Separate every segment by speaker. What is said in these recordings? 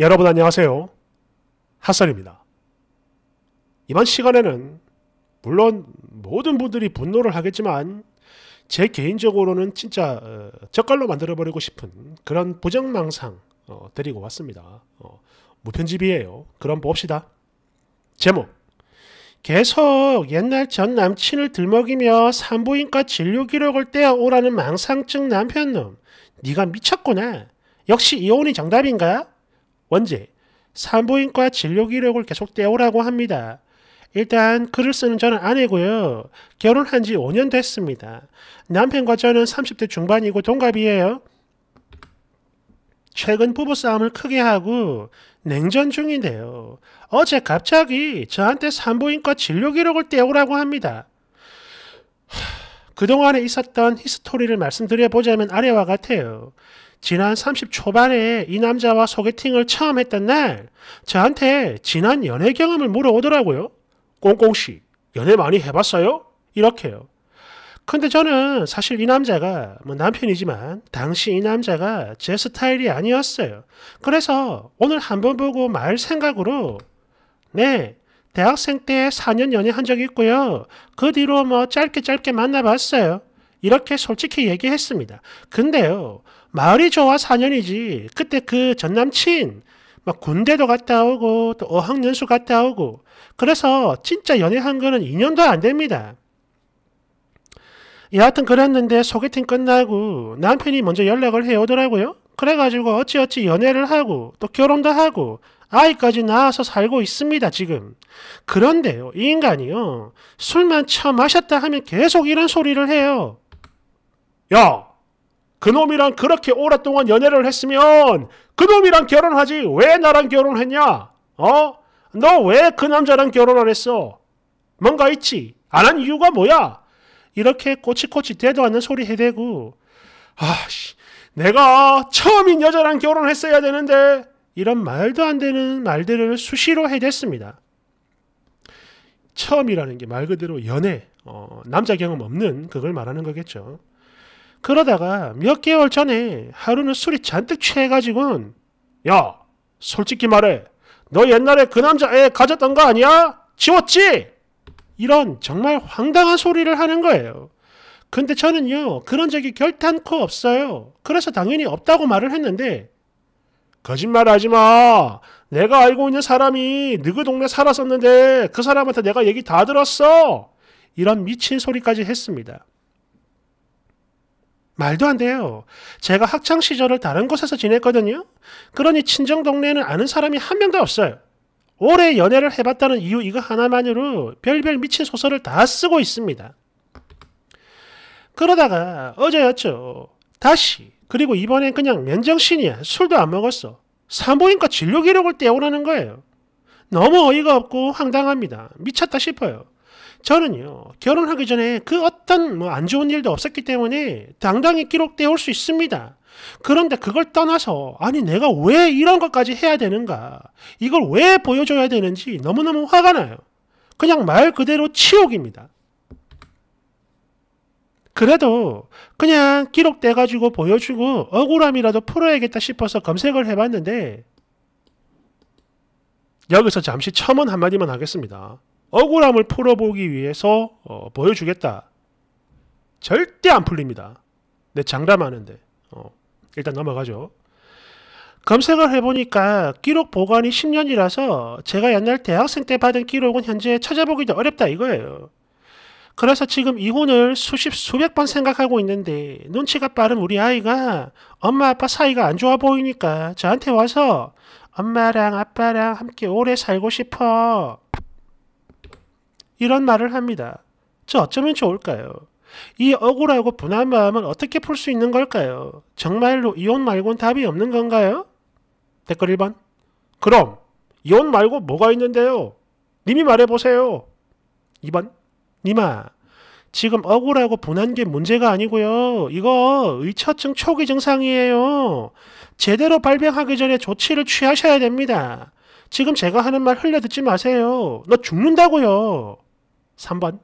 Speaker 1: 여러분 안녕하세요. 핫설입니다. 이번 시간에는 물론 모든 분들이 분노를 하겠지만 제 개인적으로는 진짜 어, 젓갈로 만들어버리고 싶은 그런 부정망상 어, 데리고 왔습니다. 어, 무편집이에요. 그럼 봅시다. 제목 계속 옛날 전 남친을 들먹이며 산부인과 진료 기록을 떼어오라는 망상증 남편놈 네가 미쳤구나. 역시 이혼이 정답인가? 뭔지 산부인과 진료 기록을 계속 떼오라고 합니다. 일단 글을 쓰는 저는 아니고요. 결혼한 지 5년 됐습니다. 남편과 저는 30대 중반이고 동갑이에요. 최근 부부싸움을 크게 하고 냉전 중인데요. 어제 갑자기 저한테 산부인과 진료 기록을 떼오라고 합니다. 하, 그동안에 있었던 히스토리를 말씀드려보자면 아래와 같아요. 지난 30 초반에 이 남자와 소개팅을 처음 했던 날 저한테 지난 연애 경험을 물어오더라고요. 꽁꽁씨, 연애 많이 해봤어요? 이렇게요. 근데 저는 사실 이 남자가 뭐 남편이지만 당시 이 남자가 제 스타일이 아니었어요. 그래서 오늘 한번 보고 말 생각으로 네, 대학생 때 4년 연애한 적이 있고요. 그 뒤로 뭐 짧게 짧게 만나봤어요. 이렇게 솔직히 얘기했습니다. 근데요, 마을이 좋아 4년이지. 그때 그 전 남친 막 군대도 갔다 오고 또 어학연수 갔다 오고 그래서 진짜 연애한 거는 2년도 안 됩니다. 여하튼 그랬는데 소개팅 끝나고 남편이 먼저 연락을 해오더라고요. 그래가지고 어찌어찌 연애를 하고 또 결혼도 하고 아이까지 낳아서 살고 있습니다 지금. 그런데요 이 인간이요 술만 처 마셨다 하면 계속 이런 소리를 해요. 야 그놈이랑 그렇게 오랫동안 연애를 했으면 그놈이랑 결혼하지 왜 나랑 결혼했냐? 어? 너 왜 그 남자랑 결혼 안 했어? 뭔가 있지? 안 한 이유가 뭐야? 이렇게 꼬치꼬치 대도 않는 소리 해대고 아씨 내가 처음인 여자랑 결혼했어야 되는데 이런 말도 안 되는 말들을 수시로 해댔습니다. 처음이라는 게 말 그대로 연애, 어, 남자 경험 없는 그걸 말하는 거겠죠. 그러다가 몇 개월 전에 하루는 술이 잔뜩 취해가지고는 야 솔직히 말해 너 옛날에 그 남자 애 가졌던 거 아니야? 지웠지? 이런 정말 황당한 소리를 하는 거예요. 근데 저는요 그런 적이 결단코 없어요. 그래서 당연히 없다고 말을 했는데 거짓말하지 마. 내가 알고 있는 사람이 너그 동네 살았었는데 그 사람한테 내가 얘기 다 들었어. 이런 미친 소리까지 했습니다. 말도 안 돼요. 제가 학창 시절을 다른 곳에서 지냈거든요. 그러니 친정 동네에는 아는 사람이 한 명도 없어요. 오래 연애를 해봤다는 이유 이거 하나만으로 별별 미친 소설을 다 쓰고 있습니다. 그러다가 어제였죠. 다시 그리고 이번엔 그냥 면정신이야. 술도 안 먹었어. 산부인과 진료 기록을 떼오라는 어 거예요. 너무 어이가 없고 황당합니다. 미쳤다 싶어요. 저는요, 결혼하기 전에 그 어떤 뭐 안 좋은 일도 없었기 때문에 당당히 기록되어 올 수 있습니다. 그런데 그걸 떠나서, 아니, 내가 왜 이런 것까지 해야 되는가? 이걸 왜 보여줘야 되는지 너무너무 화가 나요. 그냥 말 그대로 치욕입니다. 그래도 그냥 기록돼가지고 보여주고 억울함이라도 풀어야겠다 싶어서 검색을 해봤는데, 여기서 잠시 첨언 한마디만 하겠습니다. 억울함을 풀어보기 위해서 어, 보여주겠다. 절대 안 풀립니다. 내 장담하는데. 어, 일단 넘어가죠. 검색을 해보니까 기록 보관이 10년이라서 제가 옛날 대학생 때 받은 기록은 현재 찾아보기도 어렵다 이거예요. 그래서 지금 이혼을 수십, 수백 번 생각하고 있는데 눈치가 빠른 우리 아이가 엄마 아빠 사이가 안 좋아 보이니까 저한테 와서 엄마랑 아빠랑 함께 오래 살고 싶어. 이런 말을 합니다. 저 어쩌면 좋을까요? 이 억울하고 분한 마음은 어떻게 풀 수 있는 걸까요? 정말로 이혼 말곤 답이 없는 건가요? 댓글 1번. 그럼 이혼 말고 뭐가 있는데요? 님이 말해보세요. 2번. 님아, 지금 억울하고 분한 게 문제가 아니고요. 이거 의처증 초기 증상이에요. 제대로 발병하기 전에 조치를 취하셔야 됩니다. 지금 제가 하는 말 흘려 듣지 마세요. 너 죽는다고요. 3번.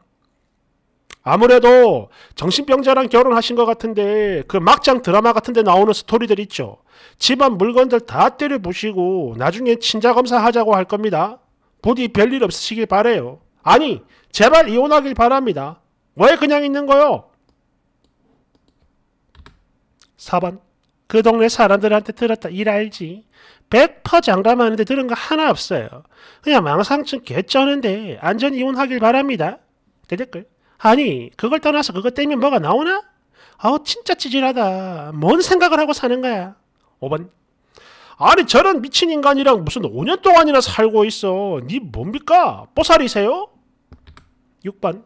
Speaker 1: 아무래도 정신병자랑 결혼하신 것 같은데 그 막장 드라마 같은데 나오는 스토리들 있죠. 집안 물건들 다 때려 부시고 나중에 친자 검사하자고 할 겁니다. 부디 별일 없으시길 바래요. 아니 제발 이혼하길 바랍니다. 왜 그냥 있는 거요? 4번 그 동네 사람들한테 들었다. 일 알지. 100% 장담하는데 들은 거 하나 없어요. 그냥 망상층 개쩌는데 안전 이혼하길 바랍니다. 대댓글. 아니 그걸 떠나서 그것 때문에 뭐가 나오나? 아우 진짜 찌질하다. 뭔 생각을 하고 사는 거야. 5번. 아니 저런 미친 인간이랑 무슨 5년 동안이나 살고 있어. 니 뭡니까? 뽀살이세요? 6번.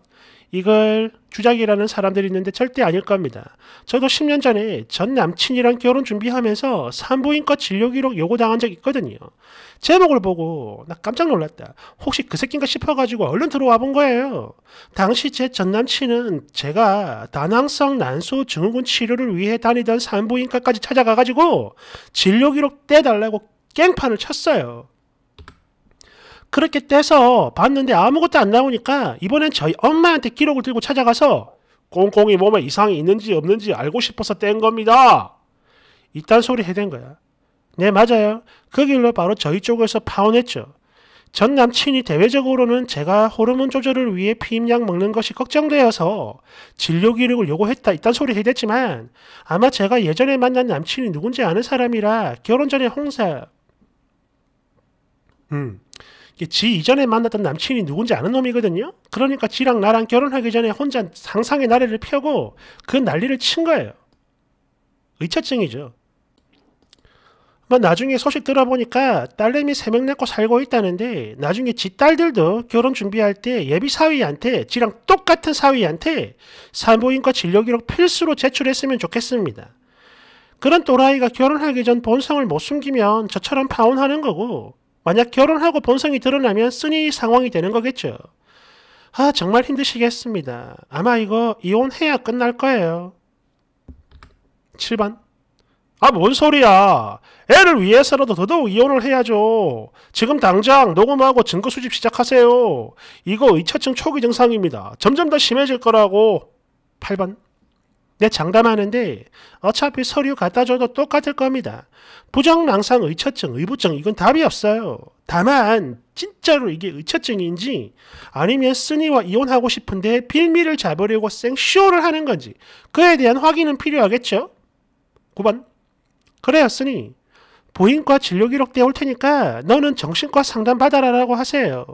Speaker 1: 이걸 주작이라는 사람들이 있는데 절대 아닐 겁니다. 저도 10년 전에 전 남친이랑 결혼 준비하면서 산부인과 진료 기록 요구당한 적 있거든요. 제목을 보고 나 깜짝 놀랐다. 혹시 그 새끼인가 싶어가지고 얼른 들어와 본 거예요. 당시 제 전 남친은 제가 다낭성 난소 증후군 치료를 위해 다니던 산부인과까지 찾아가가지고 진료 기록 떼달라고 깽판을 쳤어요. 그렇게 떼서 봤는데 아무것도 안 나오니까 이번엔 저희 엄마한테 기록을 들고 찾아가서 꽁꽁이 몸에 이상이 있는지 없는지 알고 싶어서 뗀 겁니다. 이딴 소리 해댄 거야. 네, 맞아요. 그 길로 바로 저희 쪽에서 파혼했죠. 전 남친이 대외적으로는 제가 호르몬 조절을 위해 피임약 먹는 것이 걱정되어서 진료 기록을 요구했다 이딴 소리 해댔지만 아마 제가 예전에 만난 남친이 누군지 아는 사람이라 결혼 전에 홍사 음지 이전에 만났던 남친이 누군지 아는 놈이거든요. 그러니까 지랑 나랑 결혼하기 전에 혼자 상상의 나래를 펴고 그 난리를 친 거예요. 의처증이죠. 뭐 나중에 소식 들어보니까 딸내미 세 명 낳고 살고 있다는데 나중에 지 딸들도 결혼 준비할 때 예비 사위한테 지랑 똑같은 사위한테 산부인과 진료기록 필수로 제출했으면 좋겠습니다. 그런 또라이가 결혼하기 전 본성을 못 숨기면 저처럼 파혼하는 거고 만약 결혼하고 본성이 드러나면 쓰니 상황이 되는 거겠죠. 아, 정말 힘드시겠습니다. 아마 이거 이혼해야 끝날 거예요. 7번. 아, 뭔 소리야. 애를 위해서라도 더더욱 이혼을 해야죠. 지금 당장 녹음하고 증거 수집 시작하세요. 이거 2차층 초기 증상입니다. 점점 더 심해질 거라고. 8번. 내 장담하는데 어차피 서류 갖다 줘도 똑같을 겁니다. 부정낭상 의처증, 의부증 이건 답이 없어요. 다만 진짜로 이게 의처증인지 아니면 쓰니와 이혼하고 싶은데 빌미를 잡으려고 생쇼를 하는 건지 그에 대한 확인은 필요하겠죠. 9번 그래야 쓰니 부인과 진료 기록돼 올 테니까 너는 정신과 상담 받아라라고 하세요.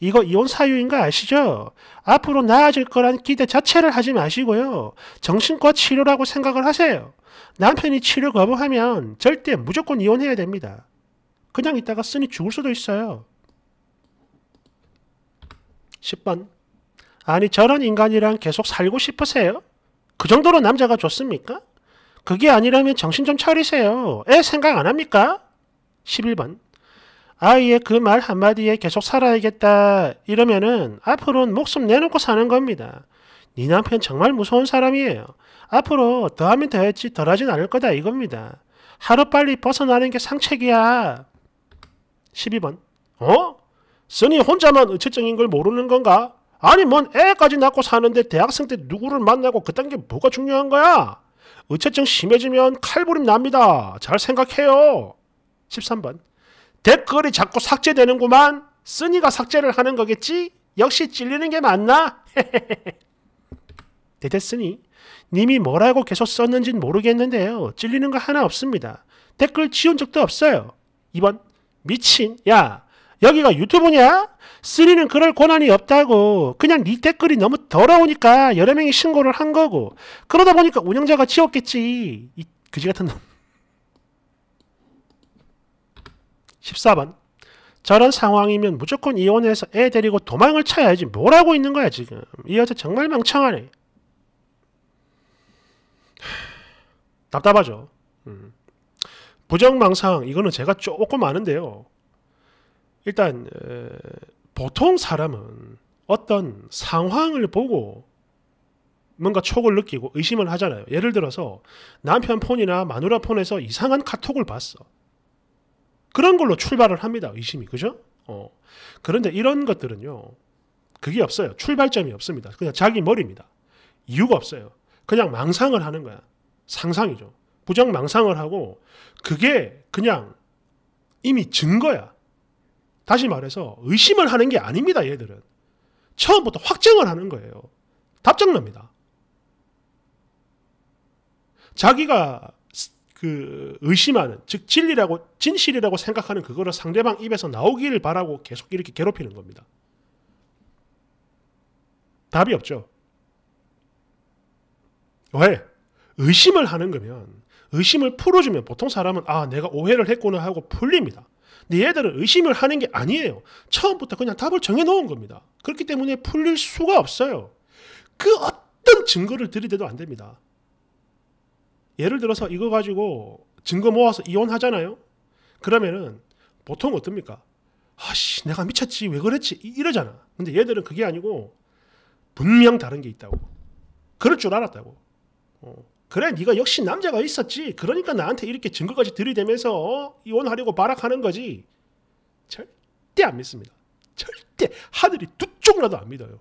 Speaker 1: 이거 이혼 사유인 거 아시죠? 앞으로 나아질 거란 기대 자체를 하지 마시고요. 정신과 치료라고 생각을 하세요. 남편이 치료 거부하면 절대 무조건 이혼해야 됩니다. 그냥 있다가 쓰니 죽을 수도 있어요. 10번 아니 저런 인간이랑 계속 살고 싶으세요? 그 정도로 남자가 좋습니까? 그게 아니라면 정신 좀 차리세요. 애 생각 안 합니까? 11번. 아예그말 한마디에 계속 살아야겠다 이러면은 앞으로는 목숨 내놓고 사는 겁니다. 네 남편 정말 무서운 사람이에요. 앞으로 더하면 더했지 덜하진 않을 거다 이겁니다. 하루빨리 벗어나는 게 상책이야. 12번. 어? 쓰니 혼자만 의체증인 걸 모르는 건가? 아니 뭔 애까지 낳고 사는데 대학생 때 누구를 만나고 그딴 게 뭐가 중요한 거야? 의처증 심해지면 칼부림 납니다. 잘 생각해요. 13번 댓글이 자꾸 삭제되는구만. 쓰니가 삭제를 하는 거겠지? 역시 찔리는 게 맞나? 됐으니 님이 뭐라고 계속 썼는진 모르겠는데요. 찔리는 거 하나 없습니다. 댓글 지운 적도 없어요. 2번 미친 야 여기가 유튜브냐? 쓰리는 그럴 권한이 없다고 그냥 네 댓글이 너무 더러우니까 여러 명이 신고를 한 거고 그러다 보니까 운영자가 지웠겠지 이 그지 같은 놈 14번 저런 상황이면 무조건 이혼해서 애 데리고 도망을 쳐야지 뭘 하고 있는 거야 지금 이 여자 정말 망청하네 답답하죠 음. 부정망상 이거는 제가 조금 아는데요 일단 보통 사람은 어떤 상황을 보고 뭔가 촉을 느끼고 의심을 하잖아요. 예를 들어서 남편 폰이나 마누라 폰에서 이상한 카톡을 봤어. 그런 걸로 출발을 합니다. 의심이. 그죠? 어. 그런데 이런 것들은요. 그게 없어요. 출발점이 없습니다. 그냥 자기 머리입니다. 이유가 없어요. 그냥 망상을 하는 거야. 상상이죠. 부정 망상을 하고 그게 그냥 이미 증거야. 다시 말해서 의심을 하는 게 아닙니다, 얘들은. 처음부터 확정을 하는 거예요. 답장납니다. 자기가 그 의심하는, 즉 진리라고, 진실이라고 생각하는 그거를 상대방 입에서 나오기를 바라고 계속 이렇게 괴롭히는 겁니다. 답이 없죠. 왜? 의심을 하는 거면, 의심을 풀어주면 보통 사람은 아, 내가 오해를 했구나 하고 풀립니다. 근데 얘들은 의심을 하는 게 아니에요. 처음부터 그냥 답을 정해놓은 겁니다. 그렇기 때문에 풀릴 수가 없어요. 그 어떤 증거를 들이대도 안 됩니다. 예를 들어서 이거 가지고 증거 모아서 이혼하잖아요. 그러면은 보통 어떻습니까? 아씨, 내가 미쳤지, 왜 그랬지, 이러잖아. 근데 얘들은 그게 아니고, 분명 다른 게 있다고. 그럴 줄 알았다고. 어. 그래 네가 역시 남자가 있었지 그러니까 나한테 이렇게 증거까지 들이대면서 이혼하려고 발악하는 거지 절대 안 믿습니다 절대 하늘이 두 쪽이라도 안 믿어요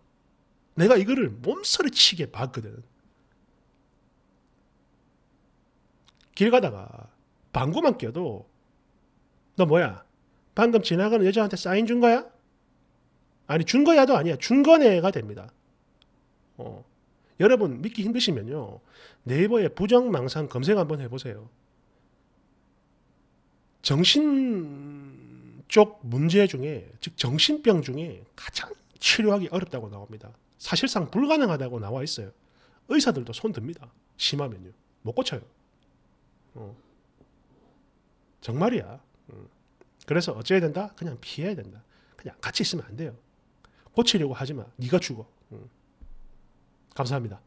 Speaker 1: 내가 이거를 몸서리치게 봤거든 길 가다가 방구만 껴도 너 뭐야 방금 지나가는 여자한테 사인 준 거야? 아니 준 거야도 아니야 준 거네가 됩니다 어. 여러분 믿기 힘드시면요. 네이버에 부정망상 검색 한번 해보세요. 정신 쪽 문제 중에 즉 정신병 중에 가장 치료하기 어렵다고 나옵니다. 사실상 불가능하다고 나와 있어요. 의사들도 손 듭니다. 심하면요. 못 고쳐요. 어. 정말이야. 음. 그래서 어찌해야 된다? 그냥 피해야 된다. 그냥 같이 있으면 안 돼요. 고치려고 하지 마. 네가 죽어. 음. 감사합니다.